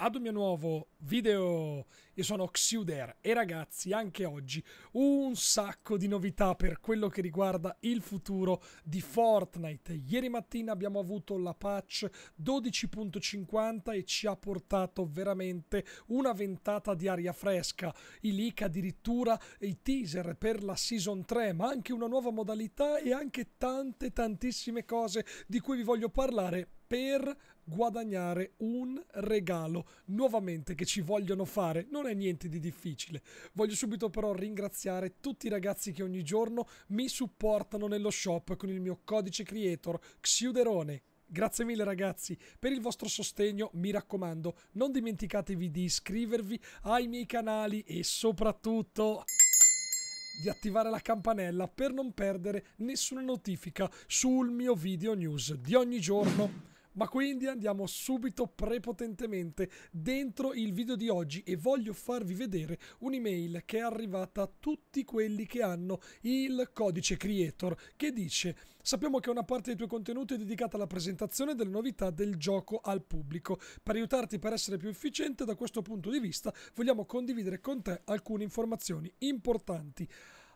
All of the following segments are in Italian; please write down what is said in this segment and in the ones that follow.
ad un mio nuovo video. Io sono Xuder e ragazzi, anche oggi un sacco di novità per quello che riguarda il futuro di Fortnite. Ieri mattina abbiamo avuto la patch 12.50 e ci ha portato veramente una ventata di aria fresca. I leak addirittura, i teaser per la season 3, ma anche una nuova modalità e anche tante tantissime cose di cui vi voglio parlare per guadagnare un regalo nuovamente che ci vogliono fare. Non è niente di difficile. Voglio subito però ringraziare tutti i ragazzi che ogni giorno mi supportano nello shop con il mio codice creator Xiuderone. Grazie mille ragazzi per il vostro sostegno, mi raccomando, non dimenticatevi di iscrivervi ai miei canali e soprattutto di attivare la campanella per non perdere nessuna notifica sul mio video news di ogni giorno. Ma quindi andiamo subito prepotentemente dentro il video di oggi e voglio farvi vedere un'email che è arrivata a tutti quelli che hanno il codice creator che dice sappiamo che una parte dei tuoi contenuti è dedicata alla presentazione delle novità del gioco al pubblico. Per aiutarti per essere più efficiente da questo punto di vista vogliamo condividere con te alcune informazioni importanti.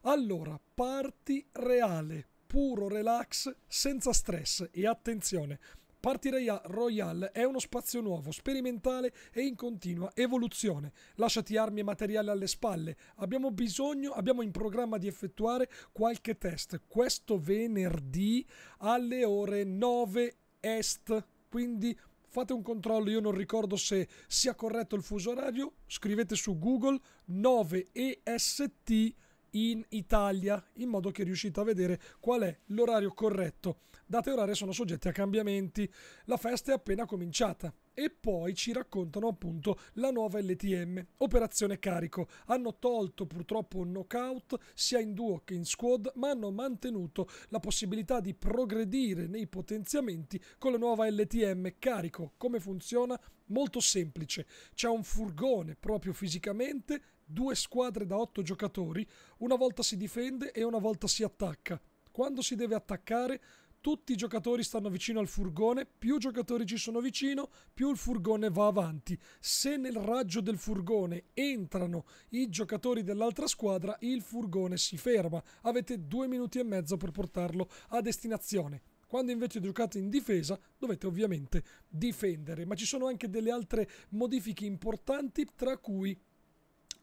Allora, parti reale, puro relax, senza stress e attenzione Party Royale è uno spazio nuovo, sperimentale e in continua evoluzione. Lasciati armi e materiali alle spalle. Abbiamo bisogno, abbiamo in programma di effettuare qualche test questo venerdì alle ore 9 est. Quindi fate un controllo, io non ricordo se sia corretto il fuso orario, scrivete su Google 9 EST in Italia in modo che riuscite a vedere qual è l'orario corretto date orarie sono soggetti a cambiamenti, la festa è appena cominciata. E poi ci raccontano appunto la nuova LTM, operazione carico. Hanno tolto purtroppo un knockout sia in duo che in squad, ma hanno mantenuto la possibilità di progredire nei potenziamenti con la nuova LTM carico. Come funziona? Molto semplice. C'è un furgone proprio fisicamente, due squadre da otto giocatori, una volta si difende e una volta si attacca. Quando si deve attaccare tutti i giocatori stanno vicino al furgone, più giocatori ci sono vicino, più il furgone va avanti. Se nel raggio del furgone entrano i giocatori dell'altra squadra, il furgone si ferma. Avete due minuti e mezzo per portarlo a destinazione. Quando invece giocate in difesa dovete ovviamente difendere, ma ci sono anche delle altre modifiche importanti tra cui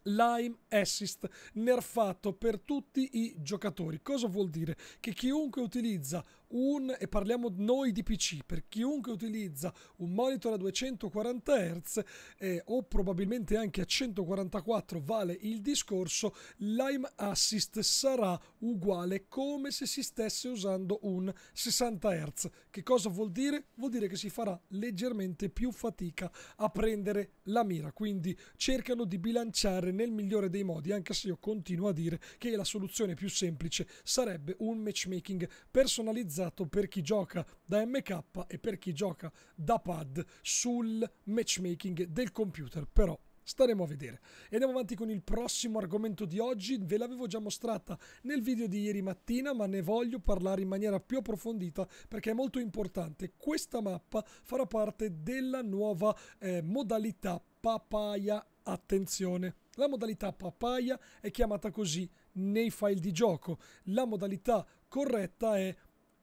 Lime Assist nerfato per tutti i giocatori. Cosa vuol dire? Che chiunque utilizza un, e parliamo noi di PC, per chiunque utilizza un monitor a 240 Hz eh, o probabilmente anche a 144 vale il discorso, l'IME Assist sarà uguale come se si stesse usando un 60 Hz. Che cosa vuol dire? Vuol dire che si farà leggermente più fatica a prendere la mira, quindi cercano di bilanciare nel migliore dei modi, anche se io continuo a dire che la soluzione più semplice sarebbe un matchmaking personalizzato penalizzato per chi gioca da MK e per chi gioca da pad sul matchmaking del computer, però staremo a vedere. E andiamo avanti con il prossimo argomento di oggi, ve l'avevo già mostrata nel video di ieri mattina, ma ne voglio parlare in maniera più approfondita perché è molto importante. Questa mappa farà parte della nuova eh, modalità papaya, attenzione. La modalità papaya è chiamata così nei file di gioco. La modalità corretta è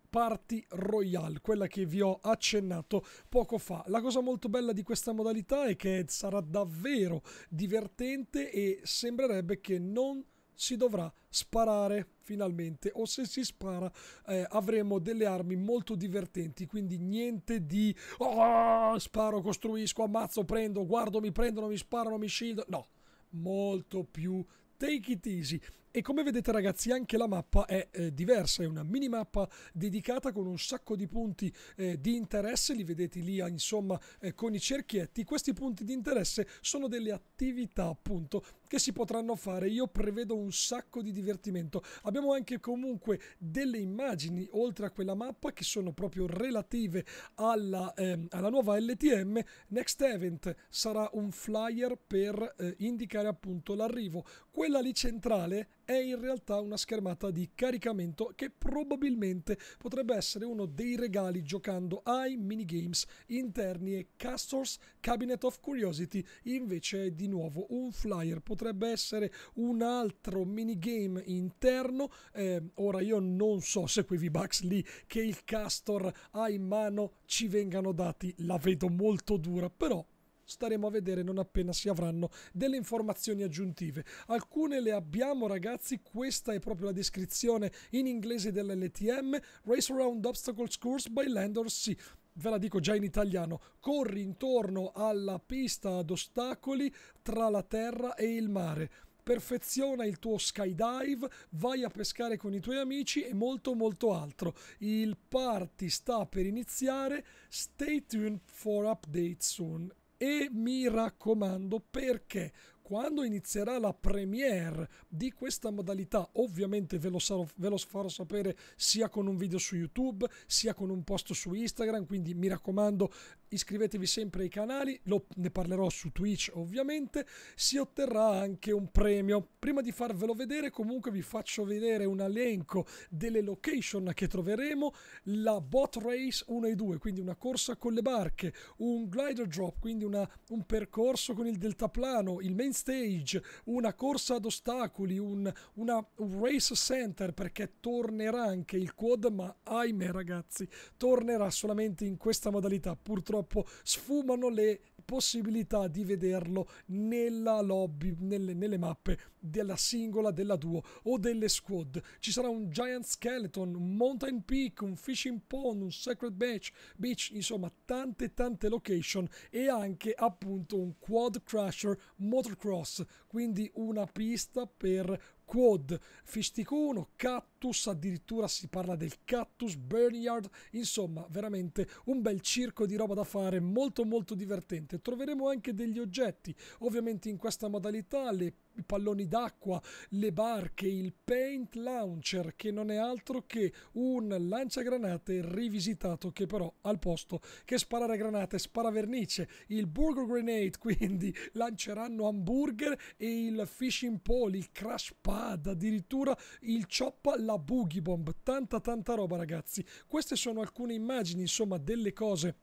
Party Royale, quella che vi ho accennato poco fa. La cosa molto bella di questa modalità è che sarà davvero divertente e sembrerebbe che non si dovrà sparare finalmente o se si spara eh, avremo delle armi molto divertenti quindi niente di oh, sparo, costruisco, ammazzo, prendo, guardo, mi prendono, mi sparano, mi shield no, molto più take it easy e come vedete ragazzi anche la mappa è eh, diversa, è una minimappa dedicata con un sacco di punti eh, di interesse, li vedete lì ah, insomma eh, con i cerchietti, questi punti di interesse sono delle attività appunto che si potranno fare. Io prevedo un sacco di divertimento. Abbiamo anche comunque delle immagini oltre a quella mappa che sono proprio relative alla, ehm, alla nuova LTM. Next Event sarà un flyer per eh, indicare appunto l'arrivo. Quella lì centrale è in realtà una schermata di caricamento che probabilmente potrebbe essere uno dei regali giocando ai minigames interni e Castors Cabinet of Curiosity invece è di nuovo un flyer potrebbe essere un altro minigame interno. Eh, ora io non so se quei V-Bucks lì che il Castor ha in mano ci vengano dati, la vedo molto dura, però staremo a vedere non appena si avranno delle informazioni aggiuntive. Alcune le abbiamo ragazzi, questa è proprio la descrizione in inglese dell'LTM, Race Around Obstacles Course by Land or Sea ve la dico già in italiano, corri intorno alla pista ad ostacoli tra la terra e il mare. Perfeziona il tuo skydive, vai a pescare con i tuoi amici e molto molto altro. Il party sta per iniziare, stay tuned for update soon e mi raccomando perché quando inizierà la premiere di questa modalità, ovviamente ve lo, sarò, ve lo, farò sapere sia con un video su YouTube, sia con un post su Instagram, quindi mi raccomando iscrivetevi sempre ai canali, lo, ne parlerò su Twitch ovviamente, si otterrà anche un premio. Prima di farvelo vedere comunque vi faccio vedere un elenco delle location che troveremo, la bot race 1 e 2, quindi una corsa con le barche, un glider drop, quindi una, un percorso con il deltaplano, il main stage, una corsa ad ostacoli, un, una, un race center perché tornerà anche il quad, ma ahimè ragazzi, tornerà solamente in questa modalità. Purtroppo sfumano le possibilità di vederlo nella lobby, nelle, nelle mappe della singola, della duo o delle squad. Ci sarà un Giant Skeleton, un Mountain Peak, un Fishing Pond, un Sacred Beach, Beach, insomma tante tante location e anche appunto un Quad Crusher Motocross, quindi una pista per Quod, Fisticuno, Cactus, addirittura si parla del Cactus Bernyard, insomma veramente un bel circo di roba da fare, molto molto divertente. Troveremo anche degli oggetti, ovviamente in questa modalità le i palloni d'acqua, le barche, il paint launcher che non è altro che un lanciagranate rivisitato che però al posto che sparare granate spara vernice, il burger grenade quindi lanceranno hamburger e il fishing pole, il crash pad, addirittura il choppa, la boogie bomb, tanta tanta roba ragazzi. Queste sono alcune immagini insomma delle cose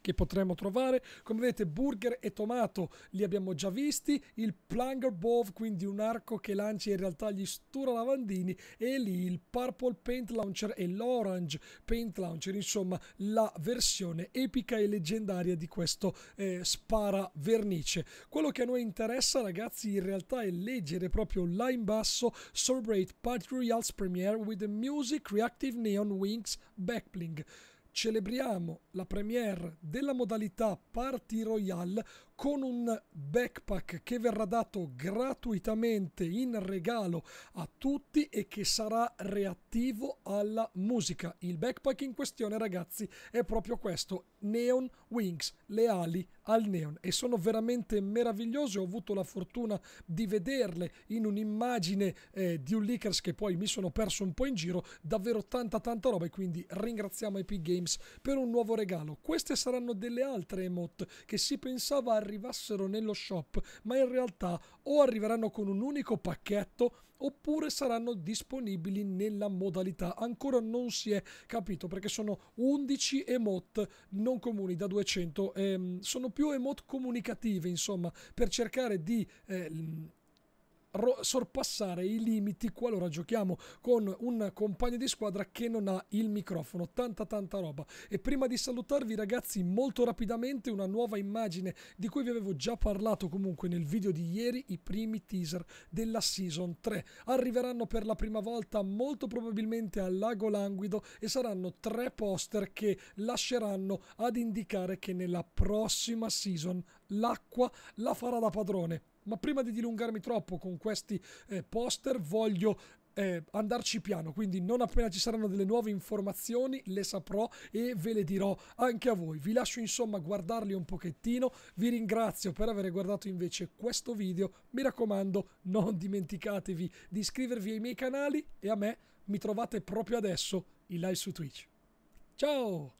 che potremmo trovare. Come vedete burger e tomato li abbiamo già visti, il plunger bove quindi un arco che lancia in realtà gli stura lavandini e lì il purple paint launcher e l'orange paint launcher, insomma la versione epica e leggendaria di questo eh, spara vernice. Quello che a noi interessa ragazzi in realtà è leggere proprio là in basso Celebrate Party Patriot Premiere with the Music Reactive Neon Wings Backbling celebriamo la premiere della modalità Party Royale con un backpack che verrà dato gratuitamente in regalo a tutti e che sarà reattivo alla musica. Il backpack in questione, ragazzi, è proprio questo, Neon Wings, le ali al neon e sono veramente meravigliose, ho avuto la fortuna di vederle in un'immagine eh, di un leakers che poi mi sono perso un po' in giro, davvero tanta tanta roba e quindi ringraziamo Epic Games Games per un nuovo regalo. Queste saranno delle altre emote che si pensava arrivassero nello shop, ma in realtà o arriveranno con un unico pacchetto oppure saranno disponibili nella modalità. Ancora non si è capito perché sono 11 emote non comuni da 200, ehm, sono più emote comunicative, insomma, per cercare di eh, ro- sorpassare i limiti qualora giochiamo con un compagno di squadra che non ha il microfono. Tanta tanta roba. E prima di salutarvi ragazzi, molto rapidamente una nuova immagine di cui vi avevo già parlato comunque nel video di ieri, i primi teaser della Season 3. Arriveranno per la prima volta molto probabilmente al Lago Languido e saranno tre poster che lasceranno ad indicare che nella prossima season l'acqua la farà da padrone ma prima di dilungarmi troppo con questi eh, poster, voglio eh, andarci piano, quindi non appena ci saranno delle nuove informazioni le saprò e ve le dirò anche a voi. Vi lascio insomma guardarli un pochettino, vi ringrazio per aver guardato invece questo video, mi raccomando non dimenticatevi di iscrivervi ai miei canali e a me mi trovate proprio adesso in live su Twitch. Ciao!